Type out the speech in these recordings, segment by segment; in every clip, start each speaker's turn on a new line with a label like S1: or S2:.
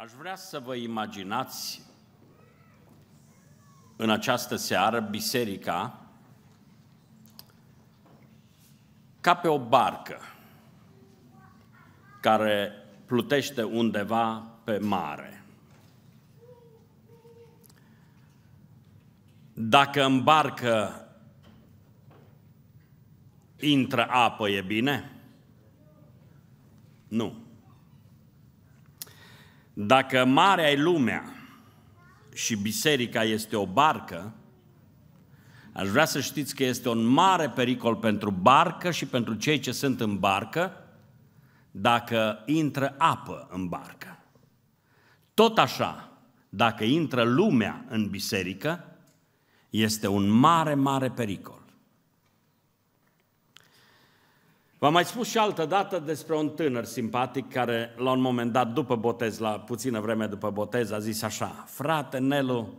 S1: Aș vrea să vă imaginați în această seară biserica ca pe o barcă care plutește undeva pe mare. Dacă în barcă intră apă, e bine? Nu. Dacă marea e lumea și biserica este o barcă, aș vrea să știți că este un mare pericol pentru barcă și pentru cei ce sunt în barcă dacă intră apă în barcă. Tot așa, dacă intră lumea în biserică, este un mare, mare pericol. V-am mai spus și altă dată despre un tânăr simpatic care la un moment dat după botez, la puțină vreme după botez, a zis așa, frate Nelu,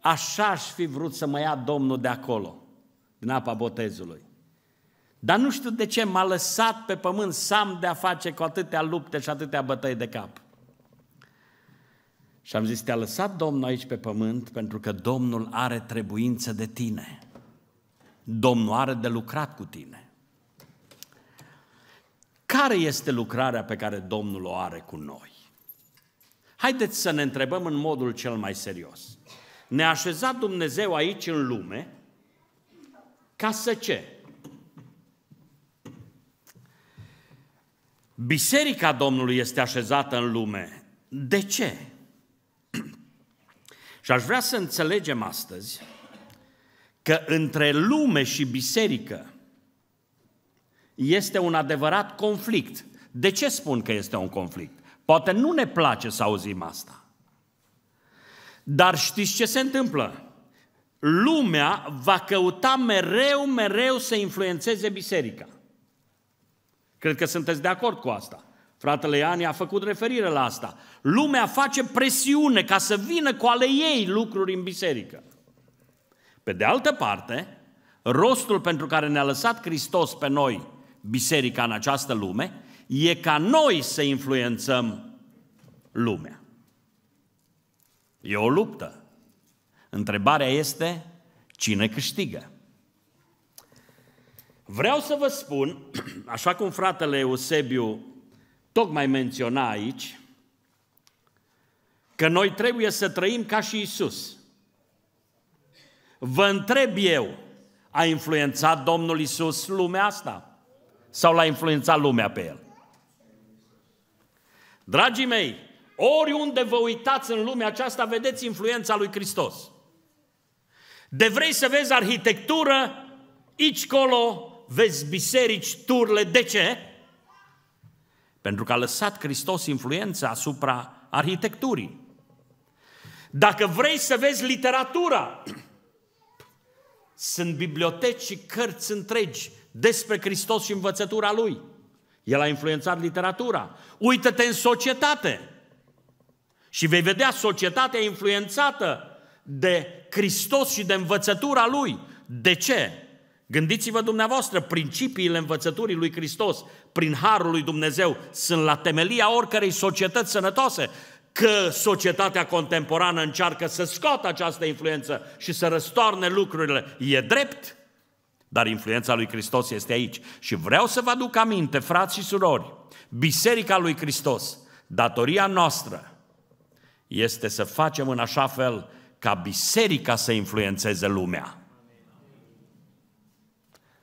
S1: așa aș fi vrut să mă ia Domnul de acolo, din apa botezului. Dar nu știu de ce m-a lăsat pe pământ am de a face cu atâtea lupte și atâtea bătăi de cap. Și am zis, te-a lăsat Domnul aici pe pământ pentru că Domnul are trebuință de tine. Domnul are de lucrat cu tine. Care este lucrarea pe care Domnul o are cu noi? Haideți să ne întrebăm în modul cel mai serios. Ne-a așezat Dumnezeu aici în lume ca să ce? Biserica Domnului este așezată în lume. De ce? Și aș vrea să înțelegem astăzi că între lume și biserică este un adevărat conflict. De ce spun că este un conflict? Poate nu ne place să auzim asta. Dar știți ce se întâmplă? Lumea va căuta mereu, mereu să influențeze biserica. Cred că sunteți de acord cu asta. Fratele Iani a făcut referire la asta. Lumea face presiune ca să vină cu ale ei lucruri în biserică. Pe de altă parte, rostul pentru care ne-a lăsat Hristos pe noi biserica în această lume e ca noi să influențăm lumea. E o luptă. Întrebarea este cine câștigă. Vreau să vă spun, așa cum fratele Eusebiu tocmai menționa aici, că noi trebuie să trăim ca și Isus. Vă întreb eu, a influențat Domnul Isus lumea asta? sau l-a influențat lumea pe el? Dragii mei, oriunde vă uitați în lumea aceasta, vedeți influența lui Hristos. De vrei să vezi arhitectură, aici colo vezi biserici, turle. De ce? Pentru că a lăsat Hristos influența asupra arhitecturii. Dacă vrei să vezi literatura, sunt biblioteci și cărți întregi despre Hristos și învățătura Lui. El a influențat literatura. Uită-te în societate și vei vedea societatea influențată de Hristos și de învățătura Lui. De ce? Gândiți-vă dumneavoastră, principiile învățăturii lui Hristos prin Harul lui Dumnezeu sunt la temelia oricărei societăți sănătoase că societatea contemporană încearcă să scoată această influență și să răstoarne lucrurile. E drept? Dar influența lui Hristos este aici. Și vreau să vă aduc aminte, frați și surori, Biserica lui Hristos, datoria noastră este să facem în așa fel ca biserica să influențeze lumea.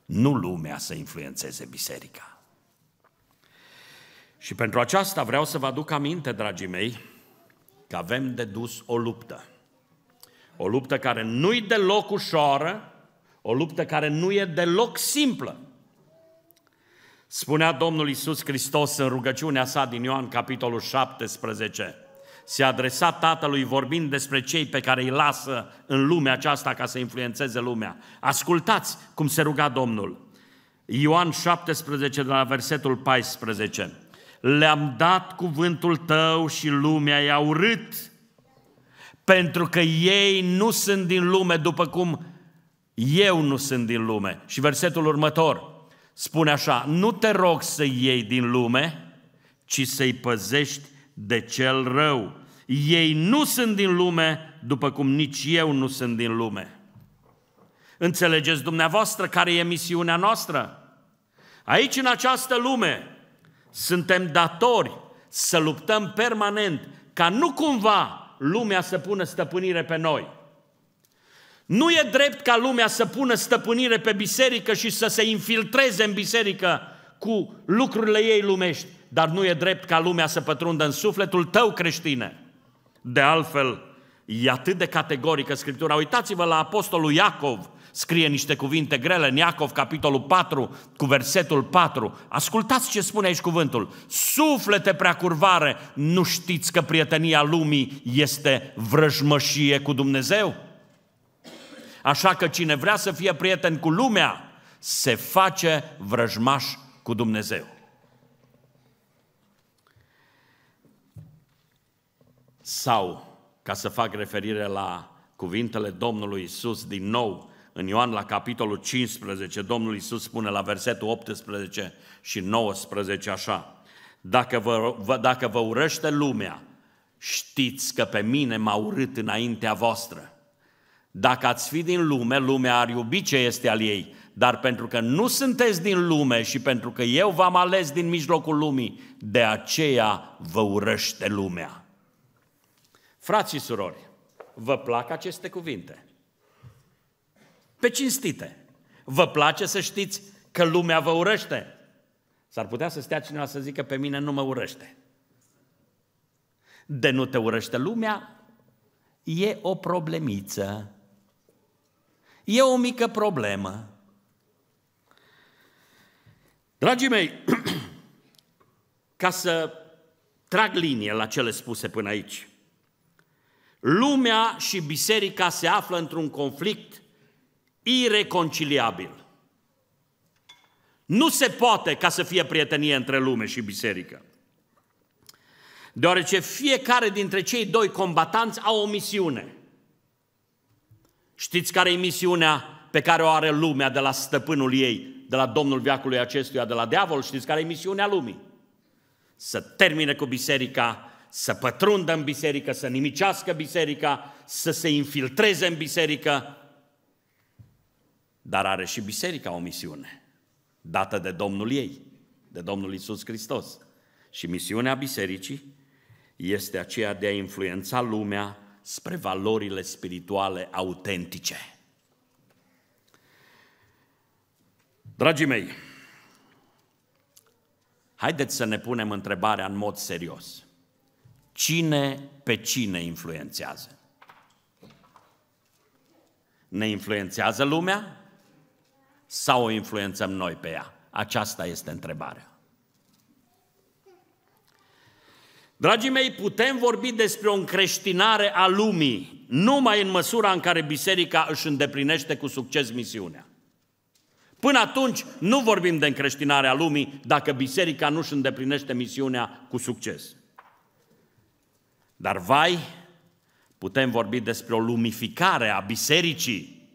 S1: Nu lumea să influențeze biserica. Și pentru aceasta vreau să vă aduc aminte, dragii mei, că avem de dus o luptă. O luptă care nu-i deloc ușoară, o luptă care nu e deloc simplă. Spunea Domnul Isus Hristos în rugăciunea sa din Ioan, capitolul 17. Se adresa Tatălui vorbind despre cei pe care îi lasă în lumea aceasta ca să influențeze lumea. Ascultați cum se ruga Domnul. Ioan 17, de la versetul 14. Le-am dat cuvântul tău și lumea i-a urât, pentru că ei nu sunt din lume, după cum eu nu sunt din lume. Și versetul următor spune așa, nu te rog să iei din lume, ci să-i păzești de cel rău. Ei nu sunt din lume, după cum nici eu nu sunt din lume. Înțelegeți dumneavoastră care e misiunea noastră? Aici, în această lume, suntem datori să luptăm permanent ca nu cumva lumea să pună stăpânire pe noi. Nu e drept ca lumea să pună stăpânire pe biserică și să se infiltreze în biserică cu lucrurile ei lumești, dar nu e drept ca lumea să pătrundă în sufletul tău creștine. De altfel, e atât de categorică Scriptura. Uitați-vă la Apostolul Iacov, scrie niște cuvinte grele în Iacov, capitolul 4, cu versetul 4. Ascultați ce spune aici cuvântul. Suflete prea curvare, nu știți că prietenia lumii este vrăjmășie cu Dumnezeu? Așa că cine vrea să fie prieten cu lumea, se face vrăjmaș cu Dumnezeu. Sau, ca să fac referire la cuvintele Domnului Isus din nou, în Ioan la capitolul 15, Domnul Isus spune la versetul 18 și 19 așa, dacă vă, dacă vă urăște lumea, știți că pe mine m-a urât înaintea voastră. Dacă ați fi din lume, lumea ar iubi ce este al ei, dar pentru că nu sunteți din lume și pentru că eu v-am ales din mijlocul lumii, de aceea vă urăște lumea. Frații și surori, vă plac aceste cuvinte? Pe cinstite, vă place să știți că lumea vă urăște? S-ar putea să stea cineva să zică pe mine nu mă urăște. De nu te urăște lumea, e o problemiță. E o mică problemă. Dragii mei, ca să trag linie la cele spuse până aici, lumea și biserica se află într-un conflict ireconciliabil. Nu se poate ca să fie prietenie între lume și biserică. Deoarece fiecare dintre cei doi combatanți au o misiune – Știți care e misiunea pe care o are lumea de la stăpânul ei, de la domnul Viacului acestuia, de la diavol? Știți care e misiunea lumii? Să termine cu biserica, să pătrundă în biserică, să nimicească biserica, să se infiltreze în biserică. Dar are și biserica o misiune, dată de Domnul ei, de Domnul Isus Hristos. Și misiunea bisericii este aceea de a influența lumea spre valorile spirituale autentice. Dragii mei, haideți să ne punem întrebarea în mod serios. Cine pe cine influențează? Ne influențează lumea sau o influențăm noi pe ea? Aceasta este întrebarea. Dragii mei, putem vorbi despre o încreștinare a lumii numai în măsura în care biserica își îndeplinește cu succes misiunea. Până atunci nu vorbim de încreștinarea lumii dacă biserica nu își îndeplinește misiunea cu succes. Dar vai, putem vorbi despre o lumificare a bisericii,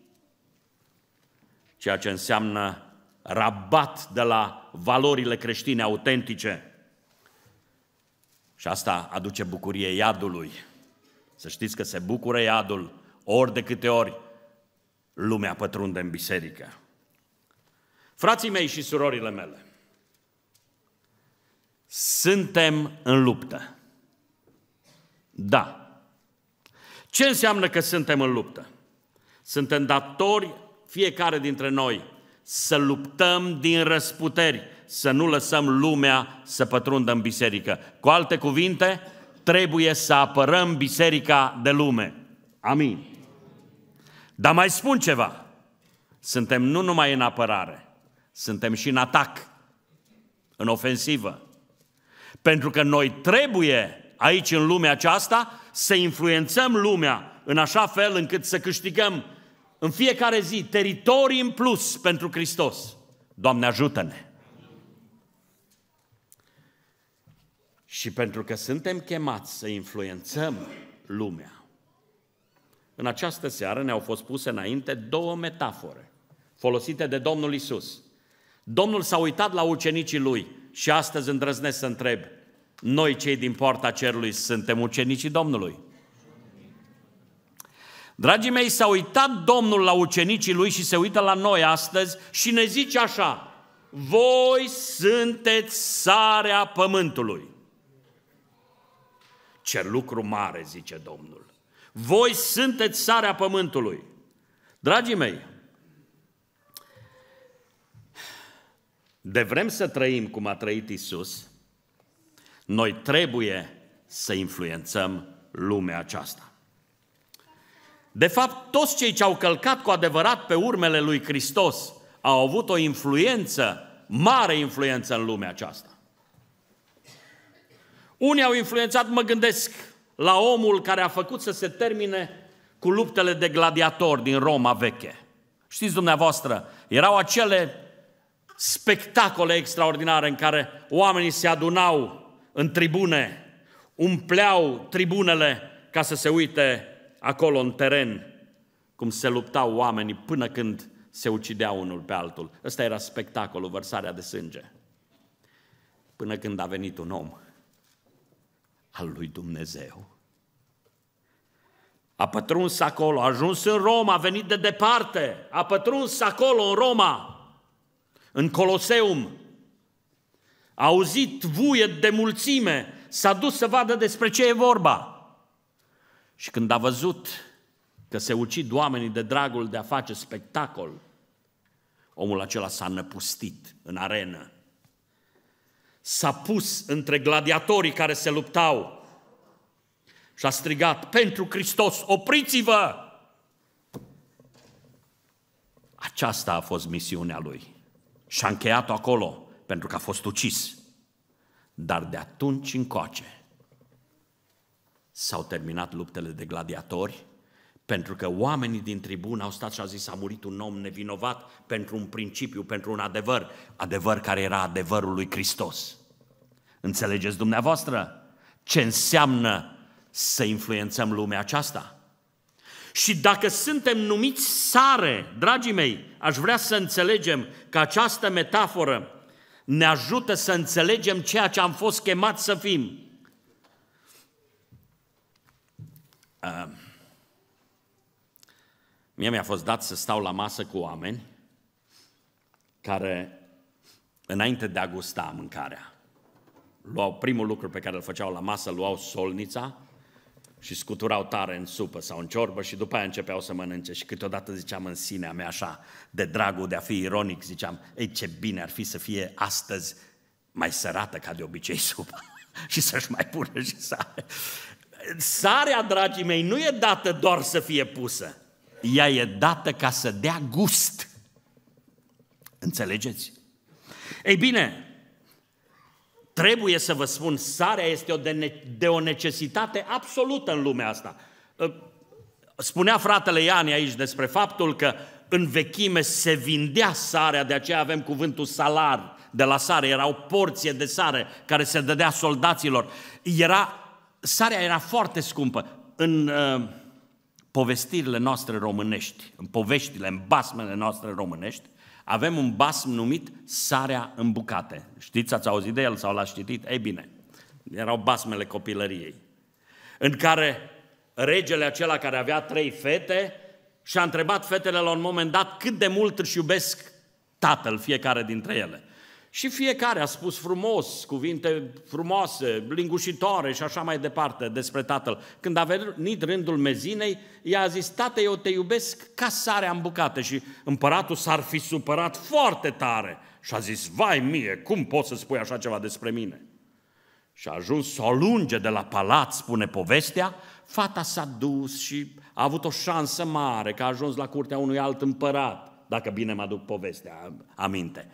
S1: ceea ce înseamnă rabat de la valorile creștine autentice. Și asta aduce bucurie iadului. Să știți că se bucură iadul ori de câte ori lumea pătrunde în biserică. Frații mei și surorile mele, suntem în luptă. Da. Ce înseamnă că suntem în luptă? Suntem datori fiecare dintre noi să luptăm din răsputeri, să nu lăsăm lumea să pătrundă în biserică. Cu alte cuvinte, trebuie să apărăm biserica de lume. Amin. Dar mai spun ceva. Suntem nu numai în apărare, suntem și în atac, în ofensivă. Pentru că noi trebuie aici în lumea aceasta să influențăm lumea în așa fel încât să câștigăm în fiecare zi teritorii în plus pentru Hristos. Doamne ajută-ne! Și pentru că suntem chemați să influențăm lumea, în această seară ne-au fost puse înainte două metafore folosite de Domnul Isus. Domnul s-a uitat la ucenicii lui și astăzi îndrăznesc să întreb, noi cei din poarta cerului suntem ucenicii Domnului? Dragii mei, s-a uitat Domnul la ucenicii lui și se uită la noi astăzi și ne zice așa, voi sunteți sarea pământului. Ce lucru mare, zice Domnul. Voi sunteți sarea pământului. Dragii mei, de vrem să trăim cum a trăit Isus, noi trebuie să influențăm lumea aceasta. De fapt, toți cei ce au călcat cu adevărat pe urmele lui Hristos au avut o influență, mare influență în lumea aceasta. Unii au influențat, mă gândesc, la omul care a făcut să se termine cu luptele de gladiator din Roma veche. Știți dumneavoastră, erau acele spectacole extraordinare în care oamenii se adunau în tribune, umpleau tribunele ca să se uite acolo în teren cum se luptau oamenii până când se ucideau unul pe altul. Ăsta era spectacolul, vărsarea de sânge. Până când a venit un om al lui Dumnezeu. A pătruns acolo, a ajuns în Roma, a venit de departe, a pătruns acolo în Roma, în Coloseum. A auzit vuie de mulțime, s-a dus să vadă despre ce e vorba. Și când a văzut că se ucid oamenii de dragul de a face spectacol, omul acela s-a năpustit în arenă s-a pus între gladiatorii care se luptau și a strigat, pentru Hristos, opriți-vă! Aceasta a fost misiunea lui și a încheiat-o acolo pentru că a fost ucis. Dar de atunci încoace s-au terminat luptele de gladiatori pentru că oamenii din tribună au stat și au zis, a murit un om nevinovat pentru un principiu, pentru un adevăr, adevăr care era adevărul lui Hristos. Înțelegeți dumneavoastră ce înseamnă să influențăm lumea aceasta? Și dacă suntem numiți sare, dragii mei, aș vrea să înțelegem că această metaforă ne ajută să înțelegem ceea ce am fost chemați să fim. Uh. Mie mi-a fost dat să stau la masă cu oameni care, înainte de a gusta mâncarea, luau primul lucru pe care îl făceau la masă, luau solnița și scuturau tare în supă sau în ciorbă și după aia începeau să mănânce. Și câteodată ziceam în sinea mea așa, de dragul de a fi ironic, ziceam, ei ce bine ar fi să fie astăzi mai sărată ca de obicei supă și să-și mai pună și sare. Sarea, dragii mei, nu e dată doar să fie pusă ea e dată ca să dea gust. Înțelegeți? Ei bine, trebuie să vă spun, sarea este o de, de o necesitate absolută în lumea asta. Ă, spunea fratele Iani aici despre faptul că în vechime se vindea sarea, de aceea avem cuvântul salar de la sare, era o porție de sare care se dădea soldaților. Era, sarea era foarte scumpă. În uh, povestirile noastre românești, în poveștile, în basmele noastre românești, avem un basm numit Sarea în bucate. Știți, ați auzit de el sau l-ați citit? Ei bine, erau basmele copilăriei, în care regele acela care avea trei fete și-a întrebat fetele la un moment dat cât de mult își iubesc tatăl fiecare dintre ele. Și fiecare a spus frumos, cuvinte frumoase, lingușitoare și așa mai departe despre tatăl. Când a venit rândul mezinei, i a zis, tată, eu te iubesc ca sarea în bucate. Și împăratul s-ar fi supărat foarte tare și a zis, vai mie, cum poți să spui așa ceva despre mine? Și a ajuns să o lunge de la palat, spune povestea, fata s-a dus și a avut o șansă mare că a ajuns la curtea unui alt împărat, dacă bine mă aduc povestea aminte.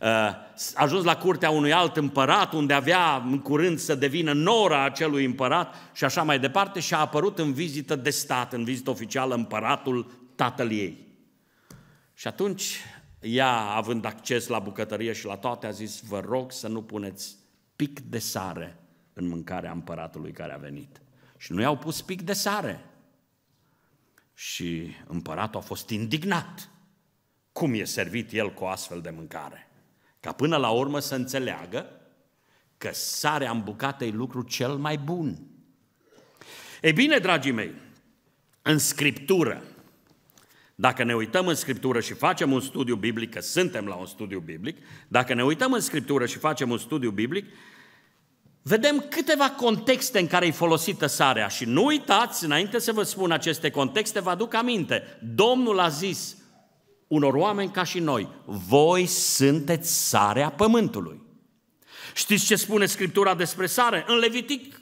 S1: Uh, ajuns la curtea unui alt împărat, unde avea în curând să devină nora acelui împărat și așa mai departe, și a apărut în vizită de stat, în vizită oficială, împăratul tatăl ei. Și atunci, ea, având acces la bucătărie și la toate, a zis, vă rog să nu puneți pic de sare în mâncarea împăratului care a venit. Și nu i-au pus pic de sare. Și împăratul a fost indignat. Cum e servit el cu astfel de mâncare? Ca până la urmă să înțeleagă că sarea în bucată e lucru cel mai bun. Ei bine, dragii mei, în Scriptură, dacă ne uităm în Scriptură și facem un studiu biblic, că suntem la un studiu biblic, dacă ne uităm în Scriptură și facem un studiu biblic, vedem câteva contexte în care e folosită sarea. Și nu uitați, înainte să vă spun aceste contexte, vă aduc aminte. Domnul a zis, unor oameni ca și noi, voi sunteți sarea pământului. Știți ce spune Scriptura despre sare? În Levitic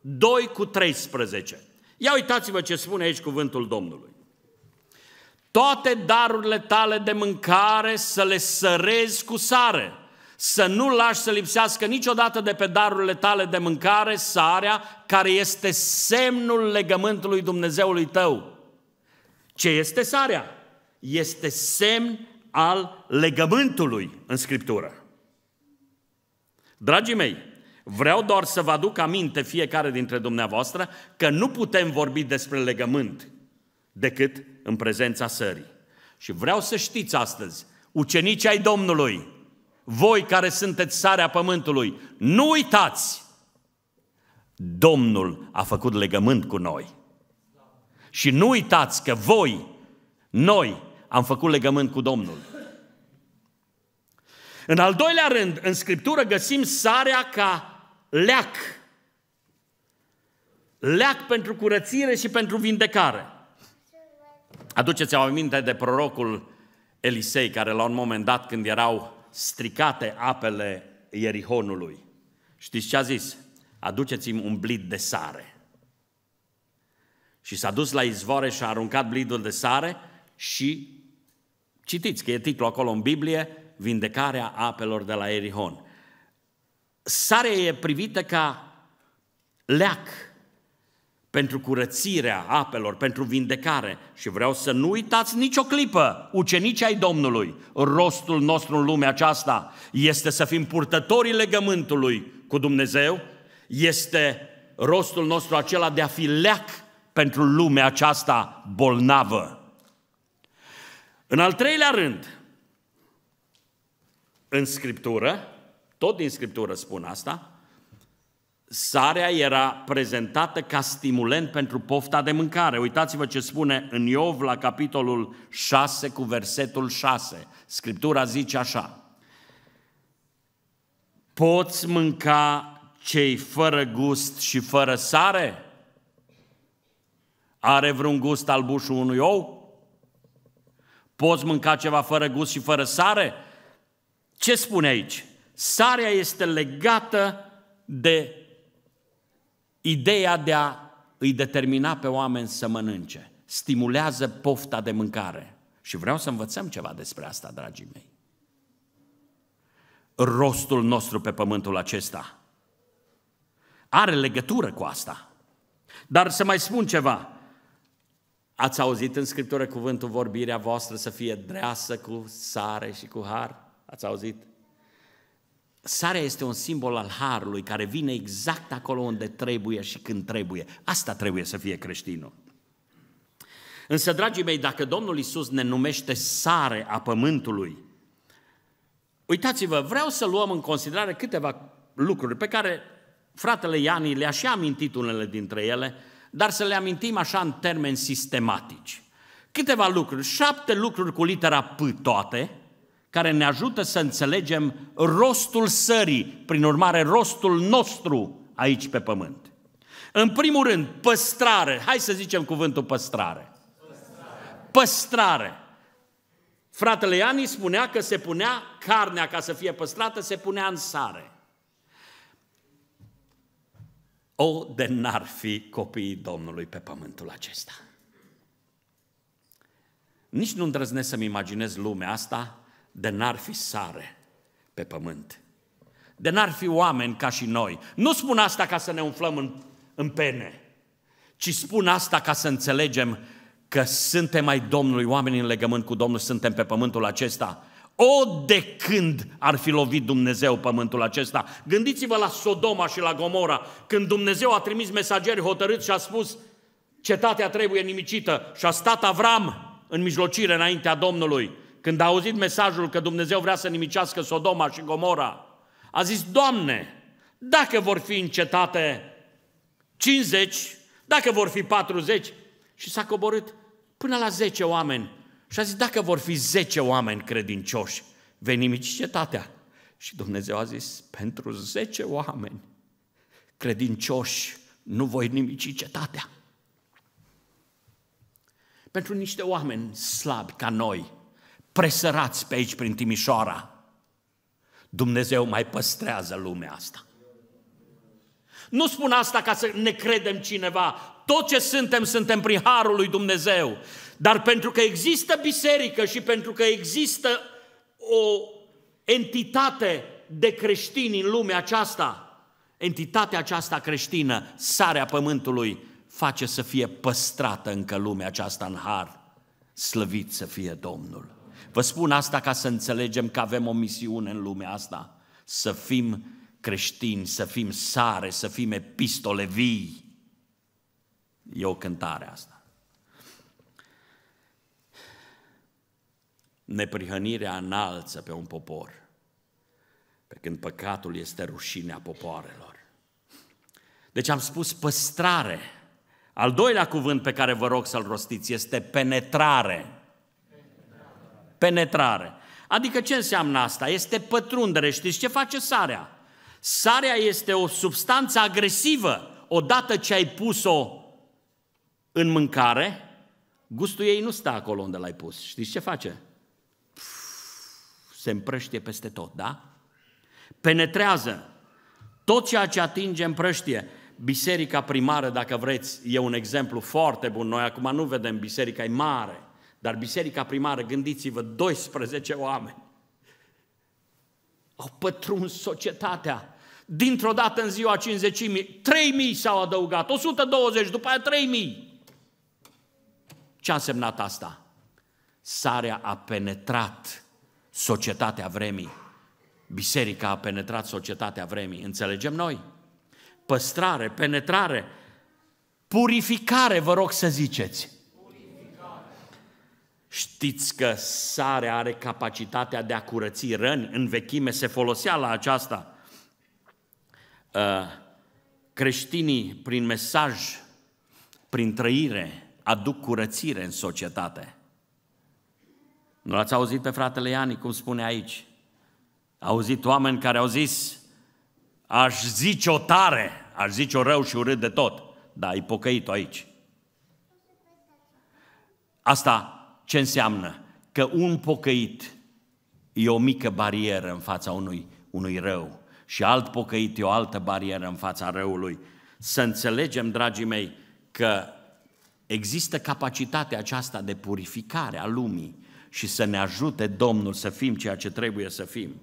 S1: 2 cu 13. Ia uitați-vă ce spune aici cuvântul Domnului. Toate darurile tale de mâncare să le sărezi cu sare, să nu lași să lipsească niciodată de pe darurile tale de mâncare sarea, care este semnul legământului Dumnezeului tău. Ce este sarea? este semn al legământului în Scriptură. Dragii mei, vreau doar să vă aduc aminte fiecare dintre dumneavoastră că nu putem vorbi despre legământ decât în prezența sării. Și vreau să știți astăzi, ucenicii ai Domnului, voi care sunteți sarea pământului, nu uitați! Domnul a făcut legământ cu noi. Și nu uitați că voi, noi, am făcut legământ cu Domnul. În al doilea rând, în Scriptură găsim sarea ca leac. Leac pentru curățire și pentru vindecare. Aduceți aminte de prorocul Elisei, care la un moment dat, când erau stricate apele Ierihonului, știți ce a zis? Aduceți-mi un blid de sare. Și s-a dus la izvoare și a aruncat blidul de sare și Citiți că e titlul acolo în Biblie, Vindecarea apelor de la Erihon. Sarea e privită ca leac pentru curățirea apelor, pentru vindecare. Și vreau să nu uitați nicio clipă, ucenici ai Domnului, rostul nostru în lumea aceasta este să fim purtătorii legământului cu Dumnezeu, este rostul nostru acela de a fi leac pentru lumea aceasta bolnavă. În al treilea rând, în Scriptură, tot din Scriptură spun asta, sarea era prezentată ca stimulent pentru pofta de mâncare. Uitați-vă ce spune în Iov la capitolul 6 cu versetul 6. Scriptura zice așa, Poți mânca cei fără gust și fără sare? Are vreun gust albușul unui ou? Poți mânca ceva fără gust și fără sare? Ce spune aici? Sarea este legată de ideea de a îi determina pe oameni să mănânce. Stimulează pofta de mâncare. Și vreau să învățăm ceva despre asta, dragii mei. Rostul nostru pe pământul acesta are legătură cu asta. Dar să mai spun ceva. Ați auzit în Scriptură cuvântul vorbirea voastră să fie dreasă cu sare și cu har? Ați auzit? Sarea este un simbol al harului care vine exact acolo unde trebuie și când trebuie. Asta trebuie să fie creștinul. Însă, dragii mei, dacă Domnul Isus ne numește sare a pământului, uitați-vă, vreau să luăm în considerare câteva lucruri pe care fratele Iani le-a și amintit unele dintre ele, dar să le amintim așa în termeni sistematici. Câteva lucruri, șapte lucruri cu litera P toate, care ne ajută să înțelegem rostul sării, prin urmare rostul nostru aici pe pământ. În primul rând, păstrare. Hai să zicem cuvântul păstrare. Păstrare. păstrare. Fratele Iani spunea că se punea carnea ca să fie păstrată, se punea în sare. O, de n-ar fi copiii Domnului pe pământul acesta. Nici nu îndrăznesc să-mi imaginez lumea asta de n-ar fi sare pe pământ. De n-ar fi oameni ca și noi. Nu spun asta ca să ne umflăm în, în pene, ci spun asta ca să înțelegem că suntem mai Domnului, oamenii în legământ cu Domnul, suntem pe pământul acesta o, de când ar fi lovit Dumnezeu pământul acesta? Gândiți-vă la Sodoma și la Gomora, când Dumnezeu a trimis mesageri hotărâți și a spus cetatea trebuie nimicită și a stat Avram în mijlocire înaintea Domnului. Când a auzit mesajul că Dumnezeu vrea să nimicească Sodoma și Gomora, a zis, Doamne, dacă vor fi cetate 50, dacă vor fi 40, și s-a coborât până la 10 oameni și a zis, dacă vor fi 10 oameni credincioși, venim aici cetatea. Și Dumnezeu a zis, pentru 10 oameni credincioși nu voi nimici cetatea. Pentru niște oameni slabi ca noi, presărați pe aici prin Timișoara, Dumnezeu mai păstrează lumea asta. Nu spun asta ca să ne credem cineva. Tot ce suntem, suntem prin harul lui Dumnezeu. Dar pentru că există biserică și pentru că există o entitate de creștini în lumea aceasta, entitatea aceasta creștină, sarea pământului, face să fie păstrată încă lumea aceasta în har. Slăvit să fie Domnul! Vă spun asta ca să înțelegem că avem o misiune în lumea asta, să fim creștini, să fim sare, să fim epistole vii. E o cântare asta. neprihănirea înalță pe un popor, pe când păcatul este rușinea popoarelor. Deci am spus păstrare. Al doilea cuvânt pe care vă rog să-l rostiți este penetrare. Penetrare. Adică ce înseamnă asta? Este pătrundere. Știți ce face sarea? Sarea este o substanță agresivă. Odată ce ai pus-o în mâncare, gustul ei nu stă acolo unde l-ai pus. Știți ce face? se împrăștie peste tot, da? Penetrează tot ceea ce atinge împrăștie. Biserica primară, dacă vreți, e un exemplu foarte bun. Noi acum nu vedem, biserica e mare, dar biserica primară, gândiți-vă, 12 oameni. Au pătruns societatea. Dintr-o dată în ziua 50.000, 3.000 s-au adăugat, 120, după aia 3.000. Ce a însemnat asta? Sarea a penetrat societatea vremii. Biserica a penetrat societatea vremii, înțelegem noi? Păstrare, penetrare, purificare, vă rog să ziceți. Știți că sarea are capacitatea de a curăți răni, în vechime se folosea la aceasta. Uh, creștinii, prin mesaj, prin trăire, aduc curățire în societate. Nu l-ați auzit pe fratele Iani cum spune aici? A auzit oameni care au zis, aș zice o tare, aș zice o rău și urât de tot. dar ai pocăit aici. Asta ce înseamnă? Că un pocăit e o mică barieră în fața unui, unui rău și alt pocăit e o altă barieră în fața răului. Să înțelegem, dragii mei, că există capacitatea aceasta de purificare a lumii și să ne ajute Domnul să fim ceea ce trebuie să fim.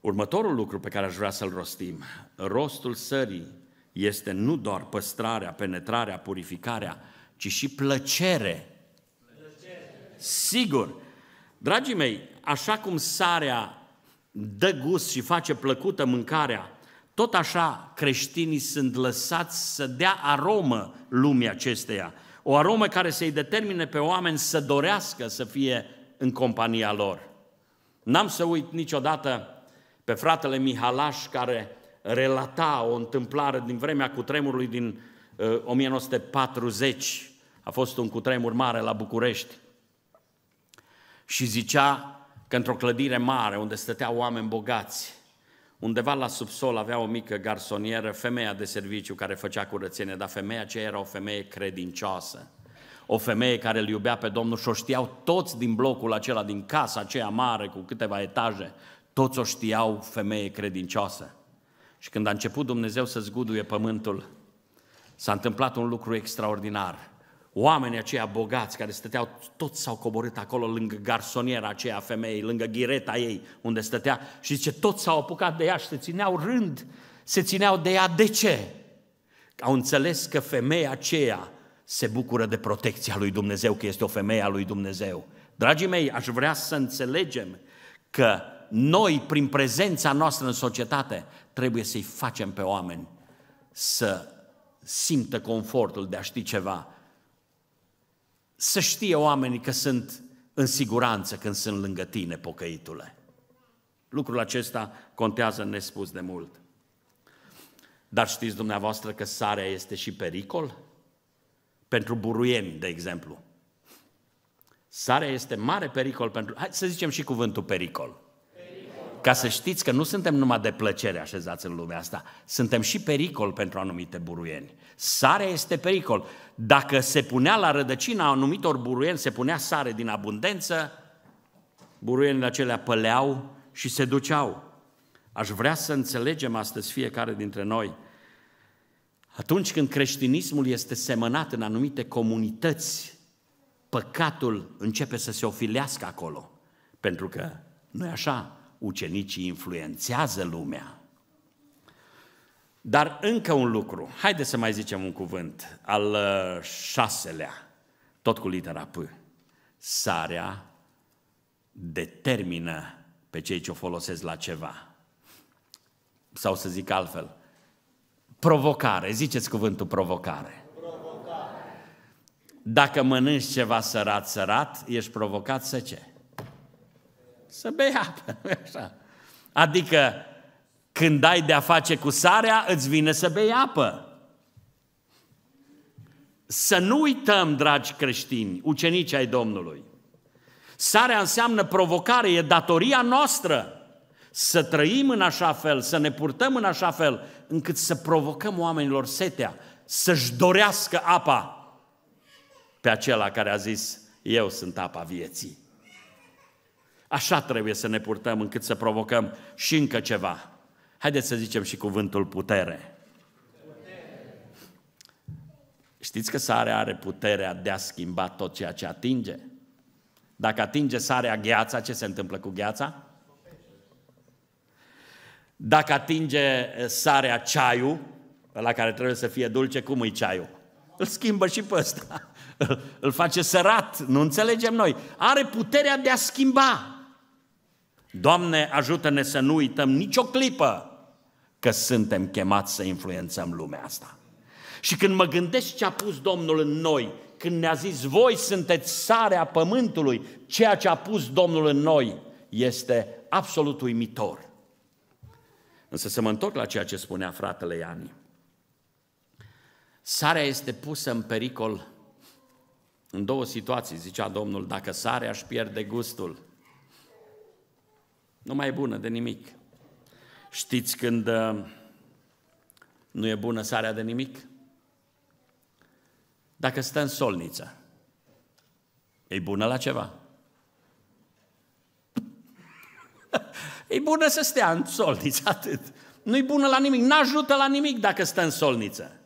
S1: Următorul lucru pe care aș vrea să-l rostim, rostul sării este nu doar păstrarea, penetrarea, purificarea, ci și plăcere. plăcere. Sigur, dragii mei, așa cum sarea dă gust și face plăcută mâncarea, tot așa creștinii sunt lăsați să dea aromă lumii acesteia o aromă care să-i determine pe oameni să dorească să fie în compania lor. N-am să uit niciodată pe fratele Mihalaș care relata o întâmplare din vremea cutremurului din 1940. Uh, A fost un cutremur mare la București. Și zicea că într-o clădire mare unde stăteau oameni bogați, Undeva la subsol avea o mică garsonieră, femeia de serviciu care făcea curățenie, dar femeia aceea era o femeie credincioasă. O femeie care îl iubea pe Domnul și o știau toți din blocul acela, din casa aceea mare cu câteva etaje, toți o știau femeie credincioasă. Și când a început Dumnezeu să zguduie pământul, s-a întâmplat un lucru extraordinar oamenii aceia bogați care stăteau, toți s-au coborât acolo lângă garsoniera aceea femeie, femeii, lângă ghireta ei unde stătea și zice, toți s-au apucat de ea și se țineau rând, se țineau de ea. De ce? Au înțeles că femeia aceea se bucură de protecția lui Dumnezeu, că este o femeie a lui Dumnezeu. Dragii mei, aș vrea să înțelegem că noi, prin prezența noastră în societate, trebuie să-i facem pe oameni să simtă confortul de a ști ceva să știe oamenii că sunt în siguranță când sunt lângă tine, pocăitule. Lucrul acesta contează nespus de mult. Dar știți dumneavoastră că sarea este și pericol? Pentru buruieni, de exemplu. Sarea este mare pericol pentru... Hai să zicem și cuvântul pericol ca să știți că nu suntem numai de plăcere așezați în lumea asta, suntem și pericol pentru anumite buruieni. Sarea este pericol. Dacă se punea la rădăcina anumitor buruieni, se punea sare din abundență, buruienile acelea păleau și se duceau. Aș vrea să înțelegem astăzi fiecare dintre noi. Atunci când creștinismul este semănat în anumite comunități, păcatul începe să se ofilească acolo. Pentru că nu e așa ucenicii influențează lumea. Dar încă un lucru, haideți să mai zicem un cuvânt, al uh, șaselea, tot cu litera P. Sarea determină pe cei ce o folosesc la ceva. Sau să zic altfel, provocare, ziceți cuvântul provocare. provocare. Dacă mănânci ceva sărat, sărat, ești provocat să ce? să bei apă, așa? Adică când ai de-a face cu sarea, îți vine să bei apă. Să nu uităm, dragi creștini, ucenici ai Domnului. Sarea înseamnă provocare, e datoria noastră să trăim în așa fel, să ne purtăm în așa fel, încât să provocăm oamenilor setea, să-și dorească apa pe acela care a zis, eu sunt apa vieții. Așa trebuie să ne purtăm încât să provocăm și încă ceva. Haideți să zicem și cuvântul putere. putere. Știți că sarea are puterea de a schimba tot ceea ce atinge? Dacă atinge sarea gheața, ce se întâmplă cu gheața? Dacă atinge eh, sarea ceaiul, la care trebuie să fie dulce, cum e ceaiul? Îl schimbă și pe ăsta. Îl face sărat, nu înțelegem noi. Are puterea de a schimba. Doamne, ajută-ne să nu uităm nicio clipă că suntem chemați să influențăm lumea asta. Și când mă gândesc ce a pus Domnul în noi, când ne-a zis, voi sunteți sarea pământului, ceea ce a pus Domnul în noi este absolut uimitor. Însă să mă întorc la ceea ce spunea fratele Iani. Sarea este pusă în pericol în două situații, zicea Domnul, dacă sarea își pierde gustul, nu mai e bună de nimic. Știți când uh, nu e bună sarea de nimic? Dacă stă în solniță, e bună la ceva. e bună să stea în solniță, atât. Nu-i bună la nimic, n-ajută la nimic dacă stă în solniță.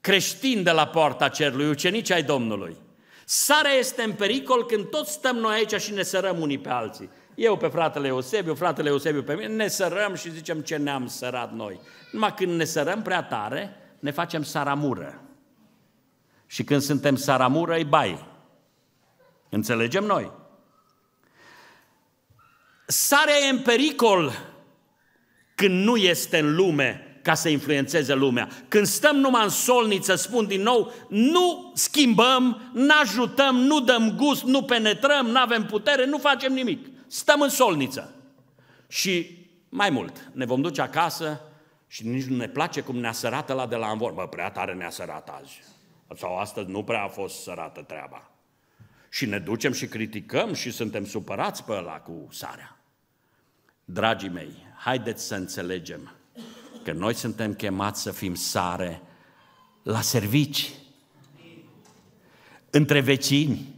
S1: Creștin de la poarta cerului, ucenici ai Domnului. Sarea este în pericol când toți stăm noi aici și ne sărăm unii pe alții. Eu pe fratele Eusebiu, fratele Eusebiu pe mine, ne sărăm și zicem ce ne-am sărat noi. Numai când ne sărăm prea tare, ne facem saramură. Și când suntem saramură, e bai. Înțelegem noi. Sarea e în pericol când nu este în lume ca să influențeze lumea. Când stăm numai în solniță, spun din nou, nu schimbăm, nu ajutăm, nu dăm gust, nu penetrăm, nu avem putere, nu facem nimic stăm în solniță. Și mai mult, ne vom duce acasă și nici nu ne place cum ne-a sărat la de la învor. Bă, prea tare ne-a sărat azi. Sau astăzi nu prea a fost sărată treaba. Și ne ducem și criticăm și suntem supărați pe ăla cu sarea. Dragii mei, haideți să înțelegem că noi suntem chemați să fim sare la servici, între vecini,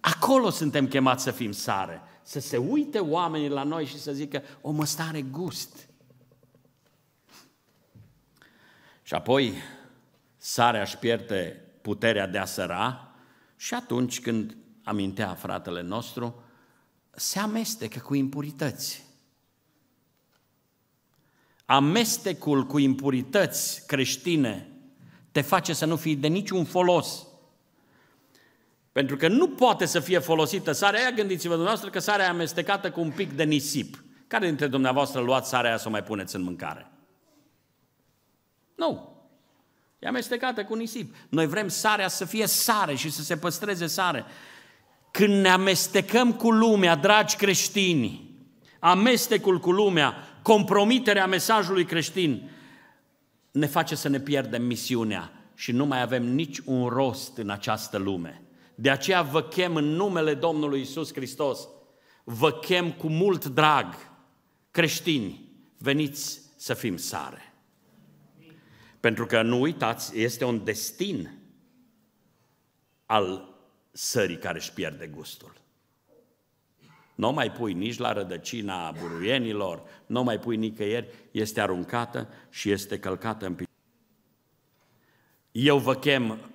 S1: Acolo suntem chemați să fim sare. Să se uite oamenii la noi și să zică, o măstare gust. Și apoi sarea își pierde puterea de a săra și atunci când amintea fratele nostru, se amestecă cu impurități. Amestecul cu impurități creștine te face să nu fii de niciun folos pentru că nu poate să fie folosită sarea aia, gândiți-vă dumneavoastră că sarea e amestecată cu un pic de nisip. Care dintre dumneavoastră luați sarea aia să o mai puneți în mâncare? Nu. E amestecată cu nisip. Noi vrem sarea să fie sare și să se păstreze sare. Când ne amestecăm cu lumea, dragi creștini, amestecul cu lumea, compromiterea mesajului creștin, ne face să ne pierdem misiunea și nu mai avem nici un rost în această lume. De aceea vă chem în numele Domnului Isus Hristos. Vă chem cu mult drag, creștini, veniți să fim sare. Pentru că nu uitați, este un destin al sării care își pierde gustul. Nu mai pui nici la rădăcina buruienilor, nu mai pui nicăieri, este aruncată și este călcată în picioare. Eu vă chem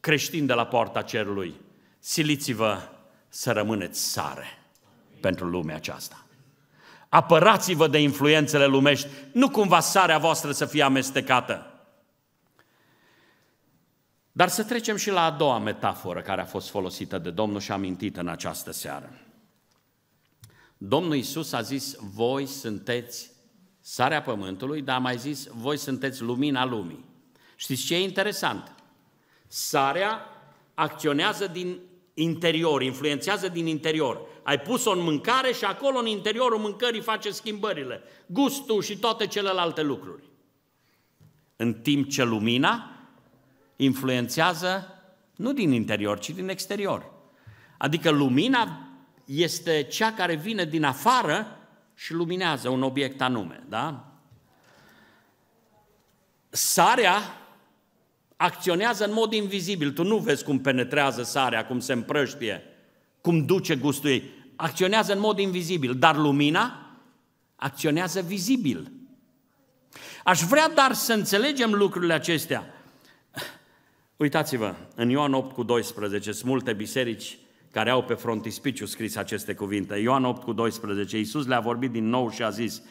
S1: creștin de la poarta cerului, siliți-vă să rămâneți sare pentru lumea aceasta. Apărați-vă de influențele lumești, nu cumva sarea voastră să fie amestecată. Dar să trecem și la a doua metaforă care a fost folosită de Domnul și amintită în această seară. Domnul Isus a zis, voi sunteți sarea pământului, dar a mai zis, voi sunteți lumina lumii. Știți ce e interesant? Sarea acționează din interior, influențează din interior. Ai pus-o în mâncare și acolo, în interiorul mâncării, face schimbările. Gustul și toate celelalte lucruri. În timp ce lumina influențează nu din interior, ci din exterior. Adică lumina este cea care vine din afară și luminează un obiect anume, da? Sarea acționează în mod invizibil. Tu nu vezi cum penetrează sarea, cum se împrăștie, cum duce gustul ei. Acționează în mod invizibil, dar lumina acționează vizibil. Aș vrea dar să înțelegem lucrurile acestea. Uitați-vă, în Ioan 8 cu 12 sunt multe biserici care au pe frontispiciu scris aceste cuvinte. Ioan 8 cu 12, Iisus le-a vorbit din nou și a zis,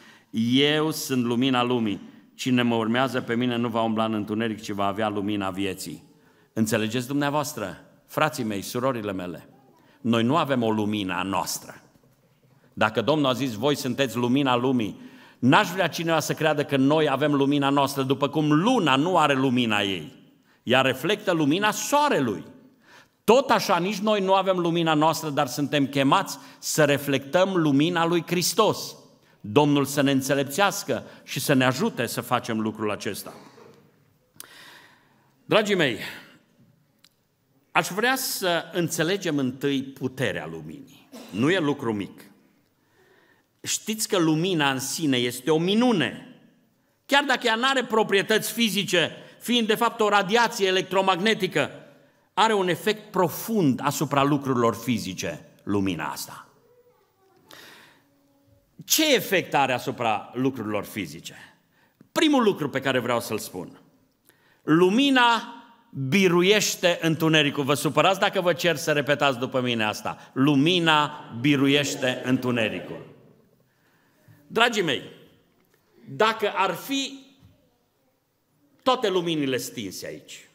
S1: Eu sunt lumina lumii. Cine mă urmează pe mine nu va umbla în întuneric, ci va avea lumina vieții. Înțelegeți dumneavoastră, frații mei, surorile mele, noi nu avem o lumina noastră. Dacă Domnul a zis, voi sunteți lumina lumii, n-aș vrea cineva să creadă că noi avem lumina noastră, după cum luna nu are lumina ei. Ea reflectă lumina soarelui. Tot așa nici noi nu avem lumina noastră, dar suntem chemați să reflectăm lumina lui Hristos. Domnul să ne înțelepțească și să ne ajute să facem lucrul acesta. Dragii mei, aș vrea să înțelegem întâi puterea luminii. Nu e lucru mic. Știți că lumina în sine este o minune. Chiar dacă ea nu are proprietăți fizice, fiind de fapt o radiație electromagnetică, are un efect profund asupra lucrurilor fizice, lumina asta ce efect are asupra lucrurilor fizice? Primul lucru pe care vreau să-l spun. Lumina biruiește întunericul. Vă supărați dacă vă cer să repetați după mine asta. Lumina biruiește întunericul. Dragii mei, dacă ar fi toate luminile stinse aici,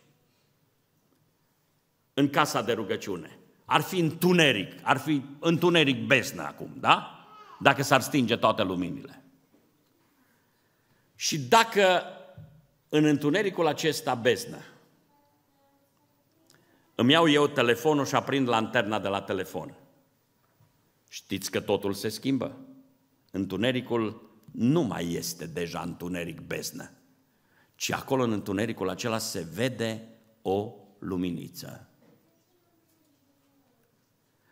S1: în casa de rugăciune, ar fi întuneric, ar fi întuneric beznă acum, da? dacă s-ar stinge toate luminile. Și dacă în întunericul acesta beznă, îmi iau eu telefonul și aprind lanterna de la telefon. Știți că totul se schimbă. Întunericul nu mai este deja întuneric beznă, ci acolo în întunericul acela se vede o luminiță.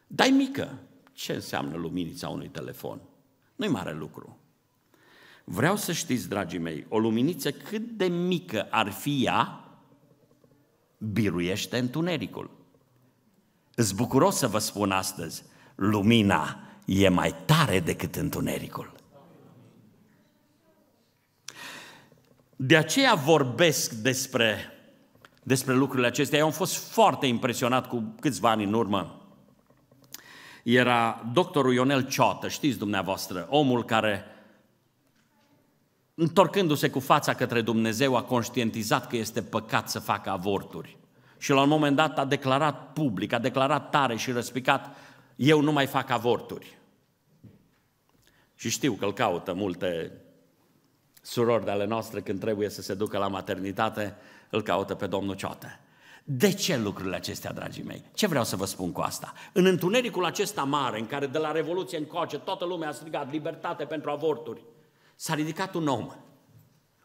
S1: Dai mică, ce înseamnă luminița unui telefon? Nu-i mare lucru. Vreau să știți, dragii mei, o luminiță cât de mică ar fi ea, biruiește întunericul. Îți bucuros să vă spun astăzi, lumina e mai tare decât întunericul. De aceea vorbesc despre, despre lucrurile acestea. Eu am fost foarte impresionat cu câțiva ani în urmă era doctorul Ionel Ciotă, știți dumneavoastră, omul care, întorcându-se cu fața către Dumnezeu, a conștientizat că este păcat să facă avorturi. Și la un moment dat a declarat public, a declarat tare și răspicat, eu nu mai fac avorturi. Și știu că îl caută multe surori de ale noastre când trebuie să se ducă la maternitate, îl caută pe domnul Ciotă. De ce lucrurile acestea, dragii mei? Ce vreau să vă spun cu asta? În întunericul acesta mare, în care de la Revoluție încoace toată lumea a strigat libertate pentru avorturi, s-a ridicat un om.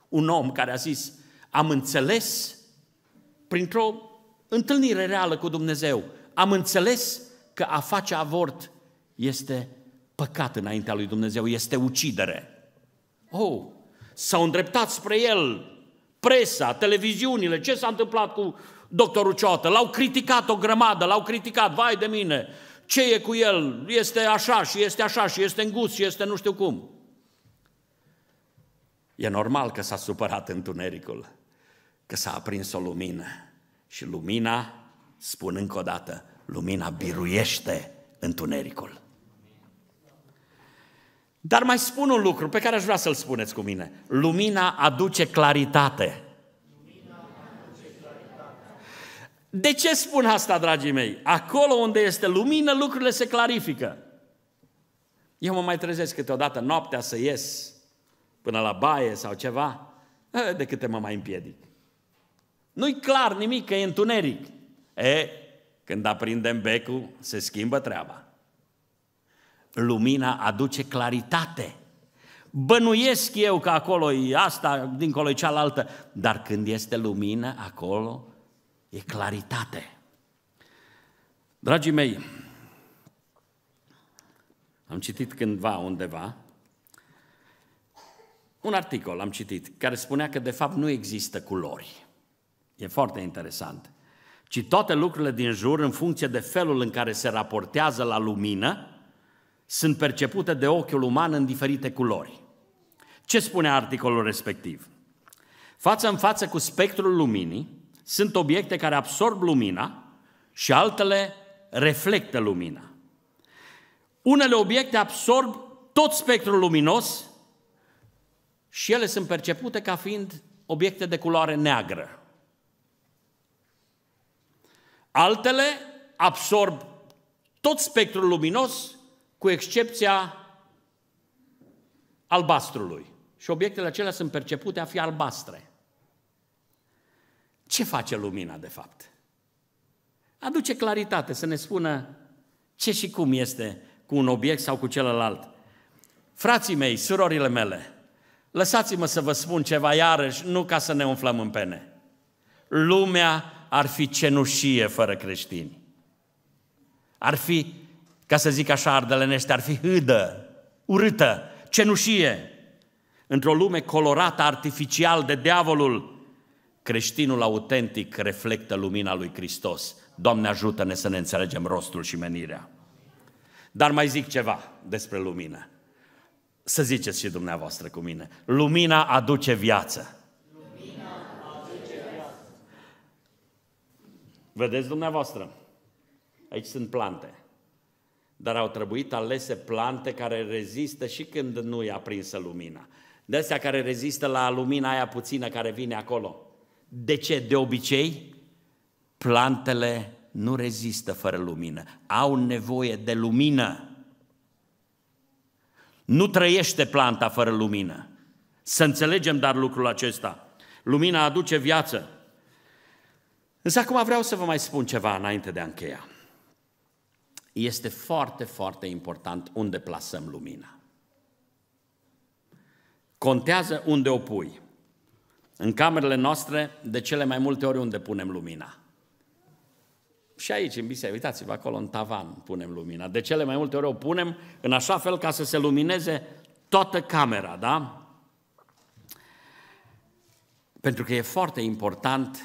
S1: Un om care a zis, am înțeles printr-o întâlnire reală cu Dumnezeu, am înțeles că a face avort este păcat înaintea lui Dumnezeu, este ucidere. Oh, s-au îndreptat spre el presa, televiziunile, ce s-a întâmplat cu doctorul Ciotă. L-au criticat o grămadă, l-au criticat, vai de mine, ce e cu el, este așa și este așa și este îngust și este nu știu cum. E normal că s-a supărat întunericul, că s-a aprins o lumină. Și lumina, spun încă o dată, lumina biruiește întunericul. Dar mai spun un lucru pe care aș vrea să-l spuneți cu mine. Lumina aduce claritate. De ce spun asta, dragii mei? Acolo unde este lumină, lucrurile se clarifică. Eu mă mai trezesc câteodată noaptea să ies până la baie sau ceva, eh, de câte mă mai împiedic. Nu-i clar nimic, că e întuneric. E, când aprindem becul, se schimbă treaba. Lumina aduce claritate. Bănuiesc eu că acolo e asta, dincolo e cealaltă, dar când este lumină acolo, e claritate. Dragii mei, am citit cândva undeva un articol, am citit, care spunea că de fapt nu există culori. E foarte interesant. Ci toate lucrurile din jur, în funcție de felul în care se raportează la lumină, sunt percepute de ochiul uman în diferite culori. Ce spune articolul respectiv? Față în față cu spectrul luminii, sunt obiecte care absorb lumina și altele reflectă lumina. Unele obiecte absorb tot spectrul luminos și ele sunt percepute ca fiind obiecte de culoare neagră. Altele absorb tot spectrul luminos, cu excepția albastrului. Și obiectele acelea sunt percepute a fi albastre. Ce face lumina, de fapt? Aduce claritate, să ne spună ce și cum este cu un obiect sau cu celălalt. Frații mei, surorile mele, lăsați-mă să vă spun ceva iarăși, nu ca să ne umflăm în pene. Lumea ar fi cenușie fără creștini. Ar fi, ca să zic așa ardelenește, ar fi hâdă, urâtă, cenușie. Într-o lume colorată artificial de diavolul, Creștinul autentic reflectă lumina lui Hristos. Doamne ajută-ne să ne înțelegem rostul și menirea. Dar mai zic ceva despre lumină. Să ziceți și dumneavoastră cu mine. Lumina aduce viață. Vedeți dumneavoastră? Aici sunt plante. Dar au trebuit alese plante care rezistă și când nu e aprinsă lumina. De astea care rezistă la lumina aia puțină care vine acolo. De ce? De obicei, plantele nu rezistă fără lumină. Au nevoie de lumină. Nu trăiește planta fără lumină. Să înțelegem dar lucrul acesta. Lumina aduce viață. Însă acum vreau să vă mai spun ceva înainte de a încheia. Este foarte, foarte important unde plasăm lumina. Contează unde o pui. În camerele noastre, de cele mai multe ori unde punem lumina? Și aici, în biserică, uitați-vă, acolo în tavan punem lumina. De cele mai multe ori o punem în așa fel ca să se lumineze toată camera, da? Pentru că e foarte important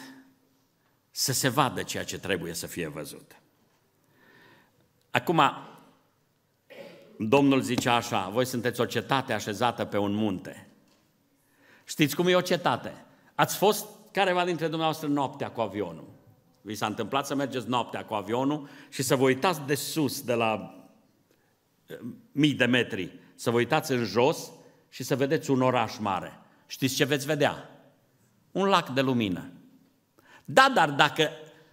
S1: să se vadă ceea ce trebuie să fie văzut. Acum, Domnul zice așa, voi sunteți o cetate așezată pe un munte. Știți cum e o cetate? Ați fost careva dintre dumneavoastră noaptea cu avionul. Vi s-a întâmplat să mergeți noaptea cu avionul și să vă uitați de sus, de la eh, mii de metri, să vă uitați în jos și să vedeți un oraș mare. Știți ce veți vedea? Un lac de lumină. Da, dar dacă,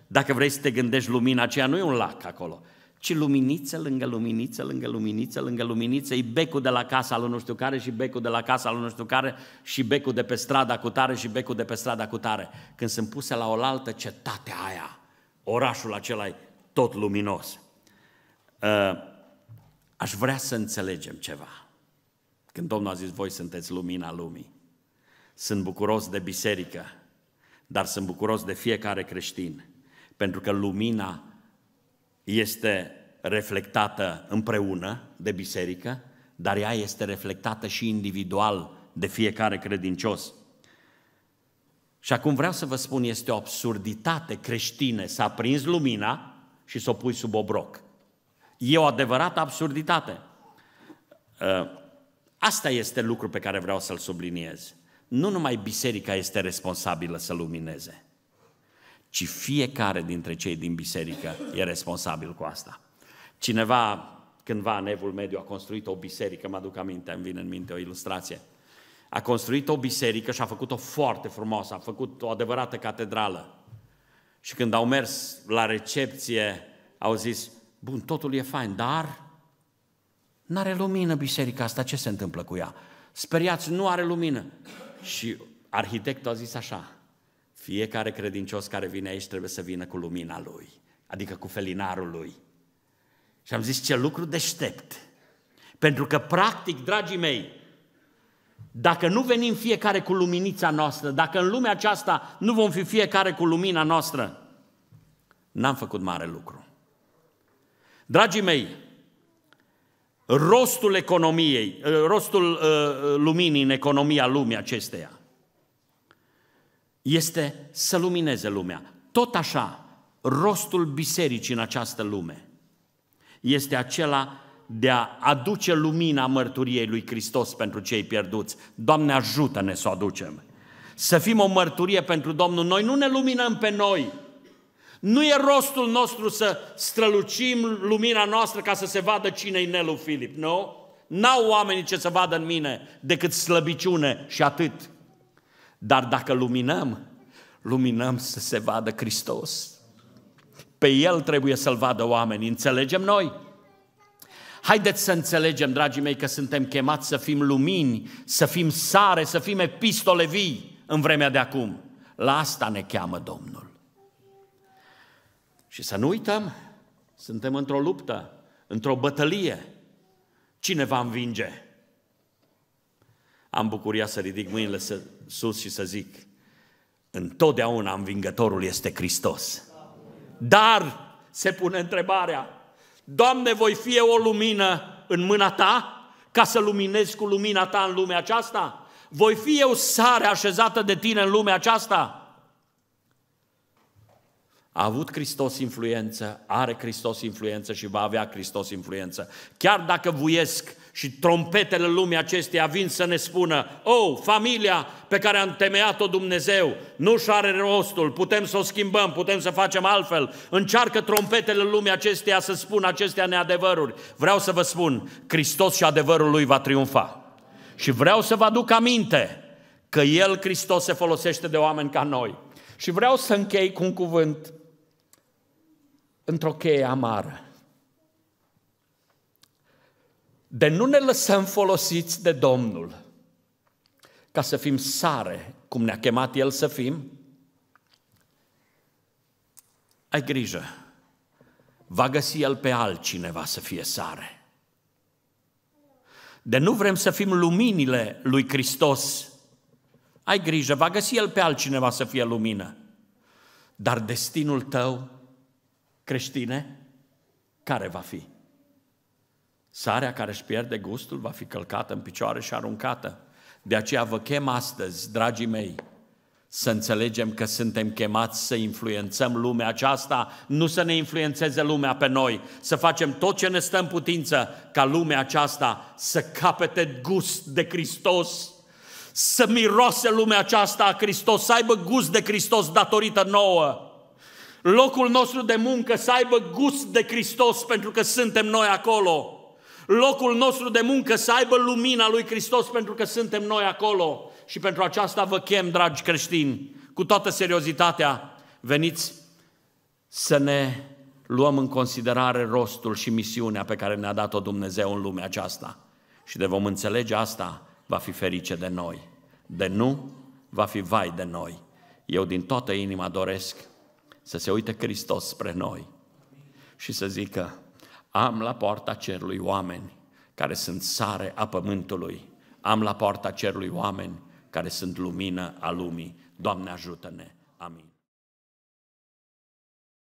S1: dacă vrei să te gândești lumina aceea, nu e un lac acolo, ci luminiță lângă luminiță, lângă luminiță, lângă luminiță, e becul de la casa lui nu știu care și becul de la casa lui nu știu care și becul de pe strada cu tare și becul de pe strada cu tare. Când sunt puse la oaltă, cetatea aia, orașul acela e tot luminos. Ă, aș vrea să înțelegem ceva. Când Domnul a zis, voi sunteți lumina lumii. Sunt bucuros de biserică, dar sunt bucuros de fiecare creștin, pentru că lumina este reflectată împreună de biserică, dar ea este reflectată și individual de fiecare credincios. Și acum vreau să vă spun, este o absurditate creștine să prins lumina și să o pui sub obroc. E o adevărată absurditate. Ă, asta este lucru pe care vreau să-l subliniez. Nu numai biserica este responsabilă să lumineze, ci fiecare dintre cei din biserică e responsabil cu asta. Cineva, cândva în Evul Mediu, a construit o biserică, mă aduc aminte, îmi vine în minte o ilustrație, a construit o biserică și a făcut-o foarte frumoasă, a făcut o adevărată catedrală. Și când au mers la recepție, au zis, bun, totul e fain, dar n-are lumină biserica asta, ce se întâmplă cu ea? Speriați, nu are lumină. Și arhitectul a zis așa, fiecare credincios care vine aici trebuie să vină cu lumina lui, adică cu felinarul lui. Și am zis ce lucru deștept. Pentru că, practic, dragii mei, dacă nu venim fiecare cu luminița noastră, dacă în lumea aceasta nu vom fi fiecare cu lumina noastră, n-am făcut mare lucru. Dragii mei, rostul economiei, eh, rostul uh, luminii în economia lumii acesteia este să lumineze lumea. Tot așa, rostul bisericii în această lume este acela de a aduce lumina mărturiei lui Hristos pentru cei pierduți. Doamne, ajută-ne să o aducem. Să fim o mărturie pentru Domnul. Noi nu ne luminăm pe noi. Nu e rostul nostru să strălucim lumina noastră ca să se vadă cine e Nelu Filip, nu? N-au oamenii ce să vadă în mine decât slăbiciune și atât. Dar dacă luminăm, luminăm să se vadă Hristos. Pe El trebuie să-L vadă oamenii. Înțelegem noi? Haideți să înțelegem, dragii mei, că suntem chemați să fim lumini, să fim sare, să fim epistole vii în vremea de acum. La asta ne cheamă Domnul. Și să nu uităm, suntem într-o luptă, într-o bătălie. Cine va învinge? am bucuria să ridic mâinile sus și să zic, întotdeauna învingătorul este Hristos. Dar se pune întrebarea, Doamne, voi fi o lumină în mâna Ta ca să luminez cu lumina Ta în lumea aceasta? Voi fi eu sare așezată de Tine în lumea aceasta? A avut Hristos influență, are Hristos influență și va avea Hristos influență. Chiar dacă vuiesc și trompetele lumii acesteia vin să ne spună, oh, familia pe care a întemeiat-o Dumnezeu nu și are rostul, putem să o schimbăm, putem să facem altfel. Încearcă trompetele lumii acesteia să spună acestea neadevăruri. Vreau să vă spun, Hristos și adevărul lui va triumfa. Și vreau să vă aduc aminte că El, Hristos, se folosește de oameni ca noi. Și vreau să închei cu un cuvânt într-o cheie amară de nu ne lăsăm folosiți de Domnul ca să fim sare, cum ne-a chemat El să fim, ai grijă, va găsi El pe altcineva să fie sare. De nu vrem să fim luminile lui Hristos, ai grijă, va găsi El pe altcineva să fie lumină. Dar destinul tău, creștine, care va fi? Sarea care își pierde gustul va fi călcată în picioare și aruncată. De aceea vă chem astăzi, dragii mei, să înțelegem că suntem chemați să influențăm lumea aceasta, nu să ne influențeze lumea pe noi, să facem tot ce ne stă în putință ca lumea aceasta să capete gust de Hristos, să miroase lumea aceasta a Hristos, să aibă gust de Hristos datorită nouă locul nostru de muncă să aibă gust de Hristos pentru că suntem noi acolo locul nostru de muncă să aibă lumina lui Hristos pentru că suntem noi acolo și pentru aceasta vă chem, dragi creștini, cu toată seriozitatea, veniți să ne luăm în considerare rostul și misiunea pe care ne-a dat-o Dumnezeu în lumea aceasta. Și de vom înțelege asta, va fi ferice de noi. De nu, va fi vai de noi. Eu din toată inima doresc să se uite Hristos spre noi și să zică, am la poarta cerului oameni care sunt sare a pământului. Am la poarta cerului oameni care sunt lumină a lumii. Doamne ajută-ne!